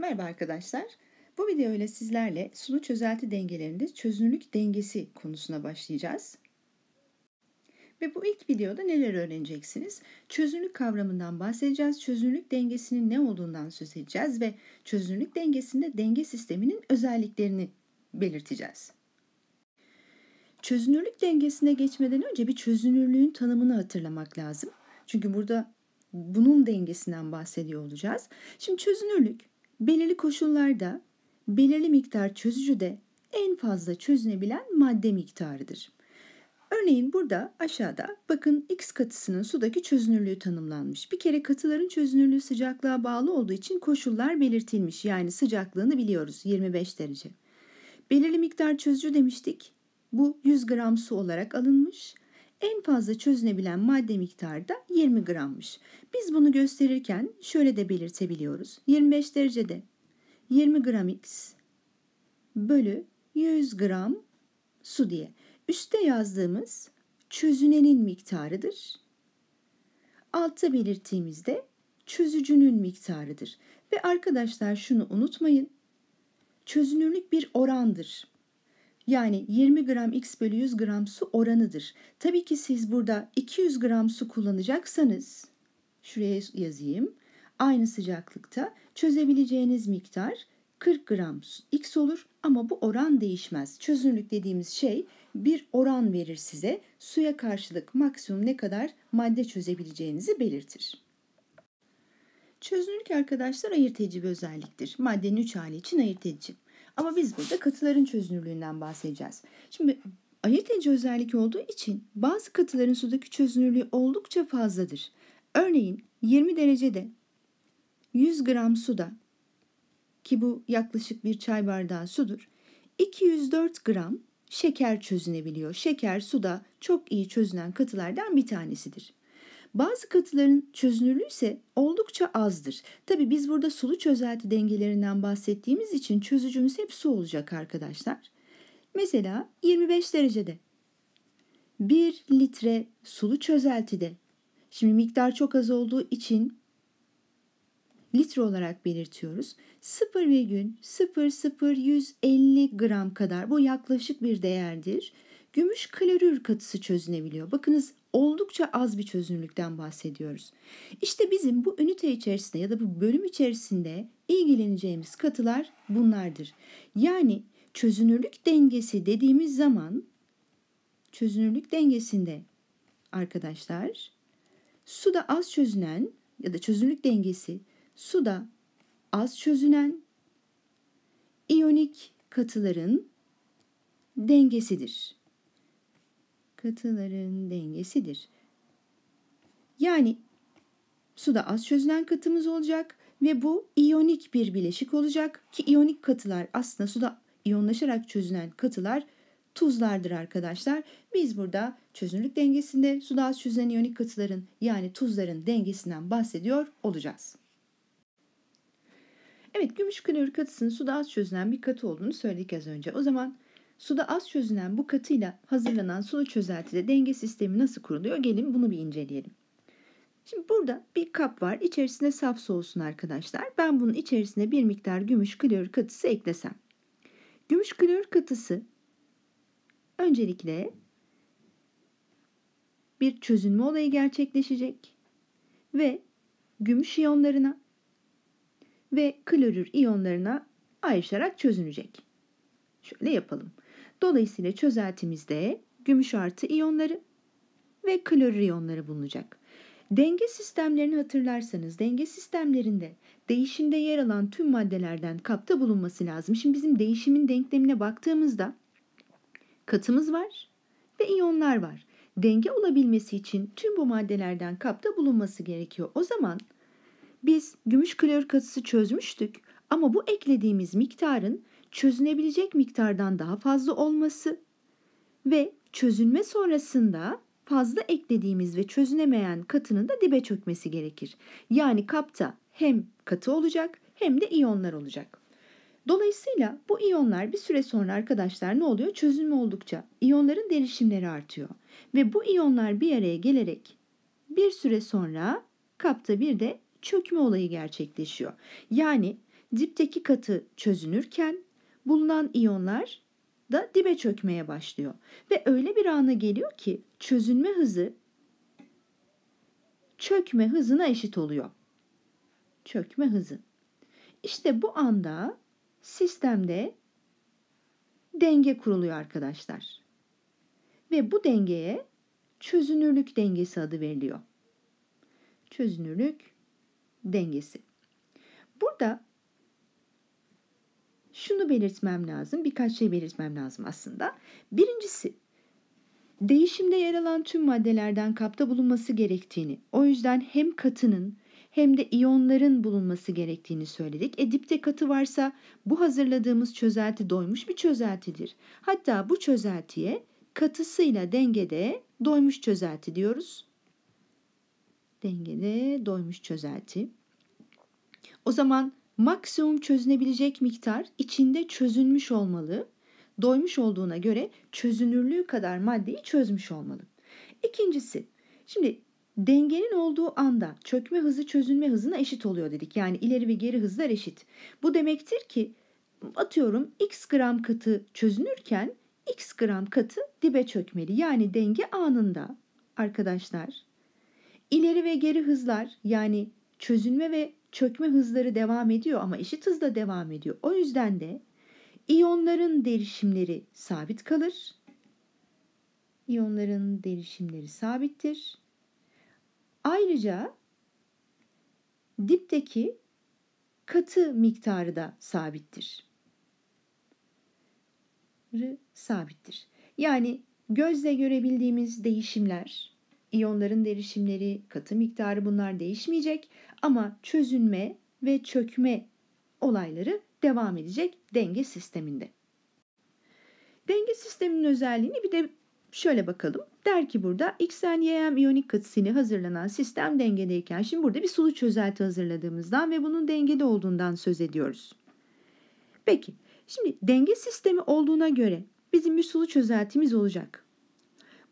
Merhaba arkadaşlar. Bu video ile sizlerle sulu çözelti dengelerinde çözünürlük dengesi konusuna başlayacağız. Ve bu ilk videoda neler öğreneceksiniz? Çözünürlük kavramından bahsedeceğiz. Çözünürlük dengesinin ne olduğundan söz edeceğiz ve çözünürlük dengesinde denge sisteminin özelliklerini belirteceğiz. Çözünürlük dengesine geçmeden önce bir çözünürlüğün tanımını hatırlamak lazım. Çünkü burada bunun dengesinden bahsediyor olacağız. Şimdi çözünürlük Belirli koşullarda belirli miktar çözücü de en fazla çözünebilen madde miktarıdır. Örneğin burada aşağıda bakın X katısının sudaki çözünürlüğü tanımlanmış. Bir kere katıların çözünürlüğü sıcaklığa bağlı olduğu için koşullar belirtilmiş. Yani sıcaklığını biliyoruz 25 derece. Belirli miktar çözücü demiştik. Bu 100 gram su olarak alınmış en fazla çözünebilen madde miktarı da 20 grammış. Biz bunu gösterirken şöyle de belirtebiliyoruz. 25 derecede 20 gram x bölü 100 gram su diye. Üste yazdığımız çözünenin miktarıdır. Altta belirttiğimizde çözücünün miktarıdır. Ve arkadaşlar şunu unutmayın. Çözünürlük bir orandır. Yani 20 gram x bölü 100 gram su oranıdır. Tabii ki siz burada 200 gram su kullanacaksanız şuraya yazayım. Aynı sıcaklıkta çözebileceğiniz miktar 40 gram x olur ama bu oran değişmez. Çözünürlük dediğimiz şey bir oran verir size. Suya karşılık maksimum ne kadar madde çözebileceğinizi belirtir. Çözünürlük arkadaşlar ayırt edici bir özelliktir. Maddenin 3 hali için ayırt edici. Ama biz burada katıların çözünürlüğünden bahsedeceğiz. Şimdi ayırt edici özellik olduğu için bazı katıların sudaki çözünürlüğü oldukça fazladır. Örneğin 20 derecede 100 gram suda ki bu yaklaşık bir çay bardağı sudur. 204 gram şeker çözünebiliyor. Şeker suda çok iyi çözünen katılardan bir tanesidir. Bazı katıların çözünürlüğü ise oldukça azdır. Tabi biz burada sulu çözelti dengelerinden bahsettiğimiz için çözücümüz hep su olacak arkadaşlar. Mesela 25 derecede 1 litre sulu çözeltide şimdi miktar çok az olduğu için litre olarak belirtiyoruz. 0,00150 gram kadar bu yaklaşık bir değerdir gümüş klorür katısı çözünebiliyor. Bakınız oldukça az bir çözünürlükten bahsediyoruz. İşte bizim bu ünite içerisinde ya da bu bölüm içerisinde ilgileneceğimiz katılar bunlardır. Yani çözünürlük dengesi dediğimiz zaman çözünürlük dengesinde arkadaşlar suda az çözünen ya da çözünürlük dengesi suda az çözünen iyonik katıların dengesidir katıların dengesidir. Yani suda az çözünen katımız olacak ve bu iyonik bir bileşik olacak ki iyonik katılar aslında suda iyonlaşarak çözünen katılar tuzlardır arkadaşlar. Biz burada çözünürlük dengesinde suda az çözünen iyonik katıların yani tuzların dengesinden bahsediyor olacağız. Evet gümüş klorür katısının suda az çözünen bir katı olduğunu söyledik az önce. O zaman Suda az çözünen bu katıyla hazırlanan sulu çözeltide denge sistemi nasıl kuruluyor? Gelin bunu bir inceleyelim. Şimdi burada bir kap var. İçerisine saf su olsun arkadaşlar. Ben bunun içerisine bir miktar gümüş klor katısı eklesem. Gümüş klor katısı öncelikle bir çözünme olayı gerçekleşecek ve gümüş iyonlarına ve klorür iyonlarına ayrışarak çözünecek. Şöyle yapalım. Dolayısıyla çözeltimizde gümüş artı iyonları ve klorür iyonları bulunacak. Denge sistemlerini hatırlarsanız denge sistemlerinde değişimde yer alan tüm maddelerden kapta bulunması lazım. Şimdi bizim değişimin denklemine baktığımızda katımız var ve iyonlar var. Denge olabilmesi için tüm bu maddelerden kapta bulunması gerekiyor. O zaman biz gümüş klor katısı çözmüştük ama bu eklediğimiz miktarın çözünebilecek miktardan daha fazla olması ve çözünme sonrasında fazla eklediğimiz ve çözünemeyen katının da dibe çökmesi gerekir. Yani kapta hem katı olacak hem de iyonlar olacak. Dolayısıyla bu iyonlar bir süre sonra arkadaşlar ne oluyor? Çözünme oldukça iyonların derişimleri artıyor. Ve bu iyonlar bir araya gelerek bir süre sonra kapta bir de çökme olayı gerçekleşiyor. Yani dipteki katı çözünürken bulunan iyonlar da dibe çökmeye başlıyor. Ve öyle bir ana geliyor ki çözünme hızı çökme hızına eşit oluyor. Çökme hızı. İşte bu anda sistemde denge kuruluyor arkadaşlar. Ve bu dengeye çözünürlük dengesi adı veriliyor. Çözünürlük dengesi. Burada şunu belirtmem lazım. Birkaç şey belirtmem lazım aslında. Birincisi değişimde yer alan tüm maddelerden kapta bulunması gerektiğini. O yüzden hem katının hem de iyonların bulunması gerektiğini söyledik. E dipte katı varsa bu hazırladığımız çözelti doymuş bir çözeltidir. Hatta bu çözeltiye katısıyla dengede doymuş çözelti diyoruz. Dengede doymuş çözelti. O zaman Maksimum çözünebilecek miktar içinde çözünmüş olmalı. Doymuş olduğuna göre çözünürlüğü kadar maddeyi çözmüş olmalı. İkincisi, şimdi dengenin olduğu anda çökme hızı çözünme hızına eşit oluyor dedik. Yani ileri ve geri hızlar eşit. Bu demektir ki atıyorum x gram katı çözünürken x gram katı dibe çökmeli. Yani denge anında arkadaşlar. ileri ve geri hızlar yani çözünme ve çökme hızları devam ediyor ama eşit hızla devam ediyor. O yüzden de iyonların değişimleri sabit kalır. İyonların değişimleri sabittir. Ayrıca dipteki katı miktarı da sabittir. R sabittir. Yani gözle görebildiğimiz değişimler İyonların derişimleri, katı miktarı bunlar değişmeyecek ama çözünme ve çökme olayları devam edecek denge sisteminde. Denge sisteminin özelliğini bir de şöyle bakalım. Der ki burada Xn, Ym iyonik katısını hazırlanan sistem dengedeyken şimdi burada bir sulu çözelti hazırladığımızdan ve bunun dengede olduğundan söz ediyoruz. Peki şimdi denge sistemi olduğuna göre bizim bir sulu çözeltimiz olacak.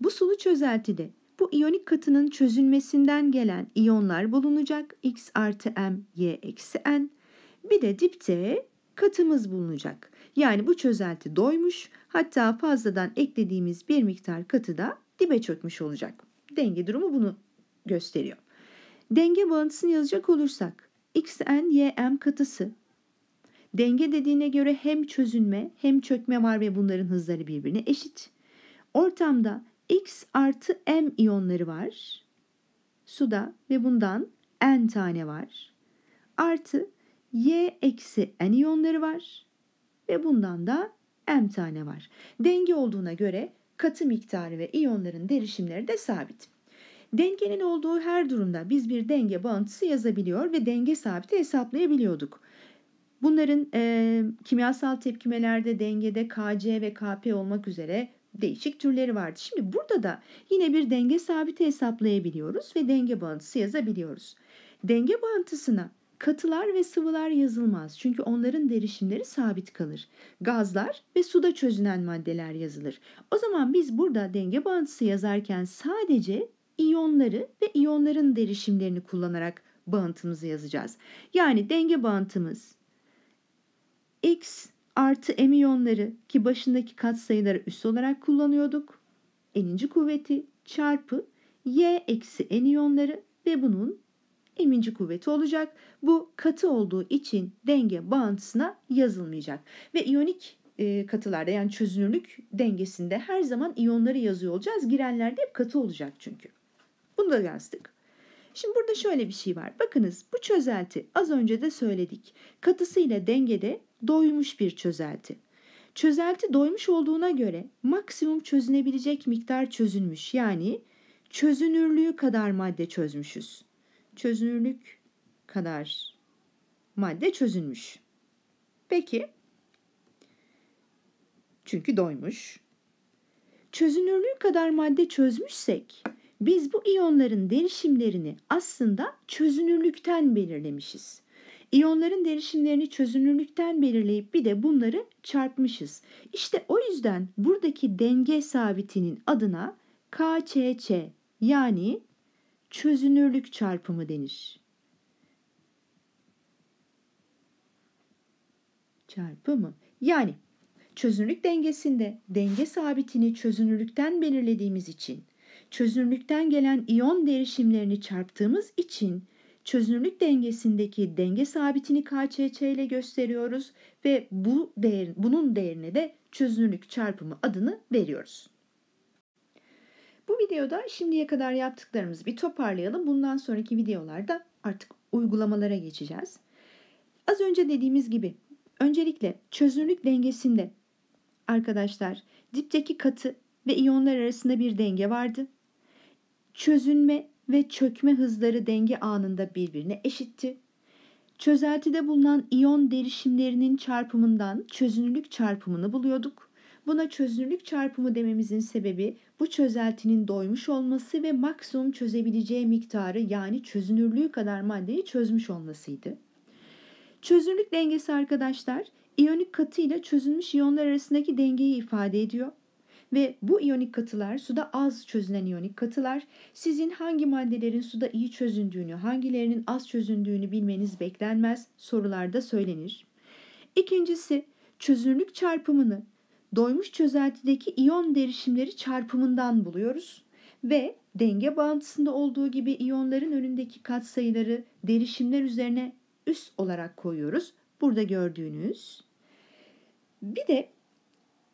Bu sulu çözeltide bu iyonik katının çözünmesinden gelen iyonlar bulunacak. X artı M, Y eksi N. Bir de dipte katımız bulunacak. Yani bu çözelti doymuş hatta fazladan eklediğimiz bir miktar katı da dibe çökmüş olacak. Denge durumu bunu gösteriyor. Denge bağıntısını yazacak olursak xn ym katısı. Denge dediğine göre hem çözünme hem çökme var ve bunların hızları birbirine eşit. Ortamda X artı M iyonları var suda ve bundan N tane var. Artı Y eksi N iyonları var ve bundan da M tane var. Denge olduğuna göre katı miktarı ve iyonların derişimleri de sabit. Dengenin olduğu her durumda biz bir denge bağıntısı yazabiliyor ve denge sabiti hesaplayabiliyorduk. Bunların e, kimyasal tepkimelerde dengede KC ve KP olmak üzere değişik türleri vardı. Şimdi burada da yine bir denge sabiti hesaplayabiliyoruz ve denge bağıntısı yazabiliyoruz. Denge bağıntısına katılar ve sıvılar yazılmaz çünkü onların derişimleri sabit kalır. Gazlar ve suda çözünen maddeler yazılır. O zaman biz burada denge bağıntısı yazarken sadece iyonları ve iyonların derişimlerini kullanarak bağıntımızı yazacağız. Yani denge bağıntımız x artı emiyonları ki başındaki katsayıları üs olarak kullanıyorduk. Eninci kuvveti çarpı y eksi eniyonları ve bunun eminci kuvveti olacak. Bu katı olduğu için denge bağıntısına yazılmayacak. Ve iyonik e, katılarda yani çözünürlük dengesinde her zaman iyonları yazıyor olacağız. Girenlerde hep katı olacak çünkü. Bunu da yazdık. Şimdi burada şöyle bir şey var. Bakınız bu çözelti az önce de söyledik. Katısıyla dengede doymuş bir çözelti. Çözelti doymuş olduğuna göre maksimum çözünebilecek miktar çözünmüş. Yani çözünürlüğü kadar madde çözmüşüz. Çözünürlük kadar madde çözünmüş. Peki çünkü doymuş. Çözünürlüğü kadar madde çözmüşsek biz bu iyonların değişimlerini aslında çözünürlükten belirlemişiz. İyonların değişimlerini çözünürlükten belirleyip bir de bunları çarpmışız. İşte o yüzden buradaki denge sabitinin adına KcC yani çözünürlük çarpımı denir. Çarpımı yani çözünürlük dengesinde denge sabitini çözünürlükten belirlediğimiz için çözünürlükten gelen iyon derişimlerini çarptığımız için çözünürlük dengesindeki denge sabitini KÇÇ ile gösteriyoruz ve bu değer, bunun değerine de çözünürlük çarpımı adını veriyoruz. Bu videoda şimdiye kadar yaptıklarımızı bir toparlayalım. Bundan sonraki videolarda artık uygulamalara geçeceğiz. Az önce dediğimiz gibi öncelikle çözünürlük dengesinde arkadaşlar dipteki katı ve iyonlar arasında bir denge vardı. Çözünme ve çökme hızları denge anında birbirine eşitti. Çözeltide bulunan iyon derişimlerinin çarpımından çözünürlük çarpımını buluyorduk. Buna çözünürlük çarpımı dememizin sebebi bu çözeltinin doymuş olması ve maksimum çözebileceği miktarı yani çözünürlüğü kadar maddeyi çözmüş olmasıydı. Çözünürlük dengesi arkadaşlar iyonik katı ile çözünmüş iyonlar arasındaki dengeyi ifade ediyor. Ve bu iyonik katılar suda az çözünen iyonik katılar sizin hangi maddelerin suda iyi çözündüğünü, hangilerinin az çözündüğünü bilmeniz beklenmez sorularda söylenir. İkincisi çözünürlük çarpımını doymuş çözeltideki iyon derişimleri çarpımından buluyoruz ve denge bağıntısında olduğu gibi iyonların önündeki katsayıları derişimler üzerine üst olarak koyuyoruz. Burada gördüğünüz. Bir de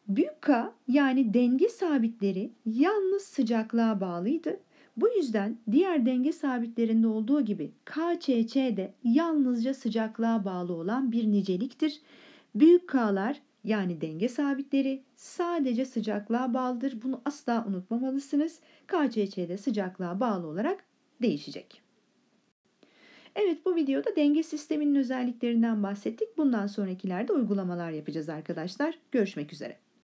Büyük K yani denge sabitleri yalnız sıcaklığa bağlıydı. Bu yüzden diğer denge sabitlerinde olduğu gibi KcC de yalnızca sıcaklığa bağlı olan bir niceliktir. Büyük K'lar yani denge sabitleri sadece sıcaklığa bağlıdır. Bunu asla unutmamalısınız. KcC de sıcaklığa bağlı olarak değişecek. Evet bu videoda denge sisteminin özelliklerinden bahsettik. Bundan sonrakilerde uygulamalar yapacağız arkadaşlar. Görüşmek üzere.